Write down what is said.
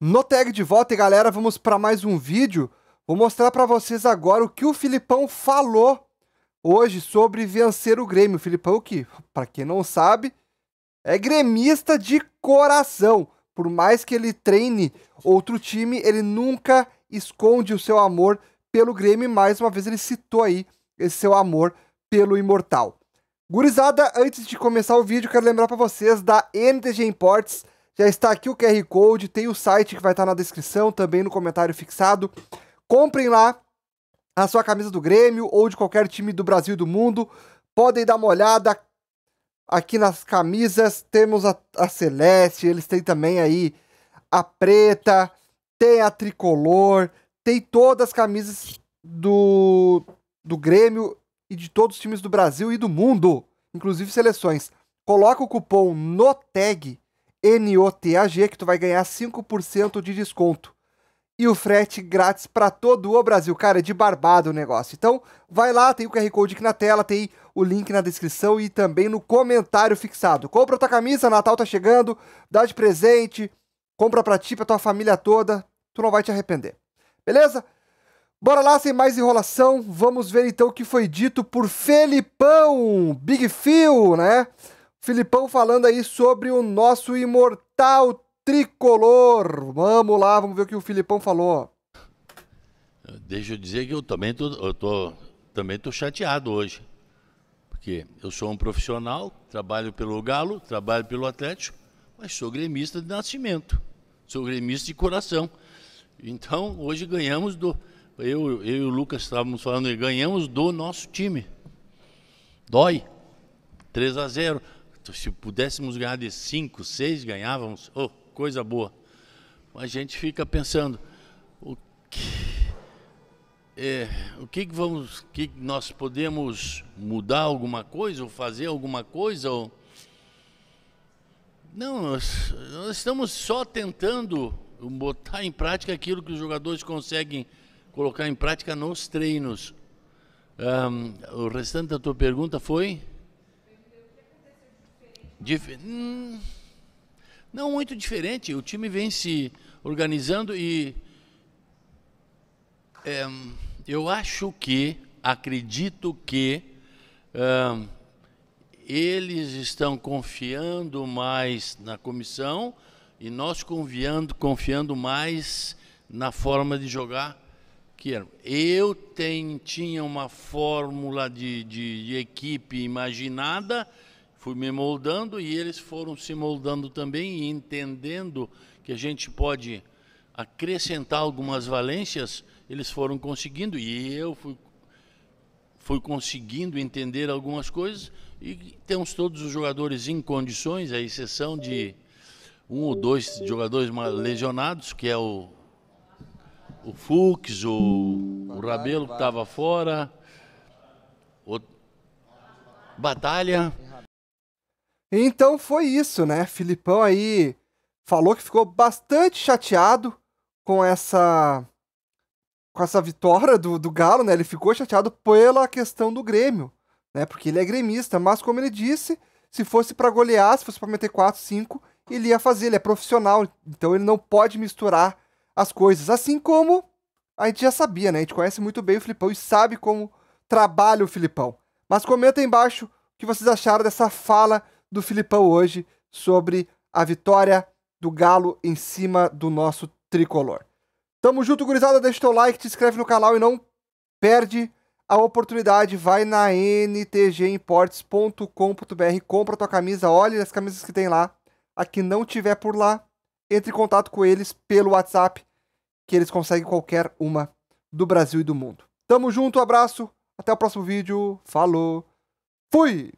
No tag de volta, e galera, vamos para mais um vídeo. Vou mostrar para vocês agora o que o Filipão falou hoje sobre vencer o Grêmio. O Filipão que, para quem não sabe, é gremista de coração. Por mais que ele treine outro time, ele nunca esconde o seu amor pelo Grêmio. E mais uma vez ele citou aí esse seu amor pelo Imortal. Gurizada, antes de começar o vídeo, quero lembrar para vocês da NTG Imports já está aqui o QR Code, tem o site que vai estar na descrição, também no comentário fixado. Comprem lá a sua camisa do Grêmio ou de qualquer time do Brasil e do mundo. Podem dar uma olhada aqui nas camisas. Temos a, a Celeste, eles têm também aí a preta, tem a tricolor, tem todas as camisas do, do Grêmio e de todos os times do Brasil e do mundo, inclusive seleções. Coloca o cupom NOTEG NOTAG que tu vai ganhar 5% de desconto. E o frete grátis para todo o Brasil. Cara, é de barbado o negócio. Então, vai lá, tem o QR Code aqui na tela, tem o link na descrição e também no comentário fixado. Compra tua camisa, Natal tá chegando, dá de presente, compra pra ti, pra tua família toda, tu não vai te arrepender. Beleza? Bora lá, sem mais enrolação, vamos ver então o que foi dito por Felipão, Big Phil, né? Filipão falando aí sobre o nosso imortal tricolor. Vamos lá, vamos ver o que o Filipão falou. Deixa eu dizer que eu também tô, eu tô, também tô chateado hoje. Porque eu sou um profissional, trabalho pelo Galo, trabalho pelo Atlético, mas sou gremista de nascimento. Sou gremista de coração. Então, hoje ganhamos do. Eu, eu e o Lucas estávamos falando, ganhamos do nosso time. Dói. 3 a 0. Se pudéssemos ganhar de cinco, seis, ganhávamos, oh, coisa boa. A gente fica pensando, o que, é, o que, que vamos, que nós podemos mudar alguma coisa ou fazer alguma coisa? Ou... Não, nós, nós estamos só tentando botar em prática aquilo que os jogadores conseguem colocar em prática nos treinos. Um, o restante da tua pergunta foi? Dif... Hum, não muito diferente. O time vem se organizando e. É, eu acho que, acredito que. Hum, eles estão confiando mais na comissão e nós confiando, confiando mais na forma de jogar que era. Eu tinha uma fórmula de, de, de equipe imaginada fui me moldando e eles foram se moldando também e entendendo que a gente pode acrescentar algumas valências, eles foram conseguindo e eu fui fui conseguindo entender algumas coisas e temos todos os jogadores em condições, à exceção de um ou dois jogadores lesionados, que é o, o Fux, o, o Rabelo que estava fora, o, Batalha, então foi isso, né? Filipão aí falou que ficou bastante chateado com essa com essa vitória do, do Galo, né? Ele ficou chateado pela questão do Grêmio, né? Porque ele é gremista, mas como ele disse, se fosse para golear, se fosse para meter 4, 5, ele ia fazer, ele é profissional, então ele não pode misturar as coisas, assim como a gente já sabia, né? A gente conhece muito bem o Filipão e sabe como trabalha o Filipão. Mas comenta aí embaixo o que vocês acharam dessa fala do Filipão hoje sobre a vitória do Galo em cima do nosso tricolor. Tamo junto, gurizada. Deixa teu like, te inscreve no canal e não perde a oportunidade. Vai na ntgimports.com.br, compra tua camisa, olha as camisas que tem lá. A que não tiver por lá, entre em contato com eles pelo WhatsApp, que eles conseguem qualquer uma do Brasil e do mundo. Tamo junto, abraço, até o próximo vídeo. Falou, fui!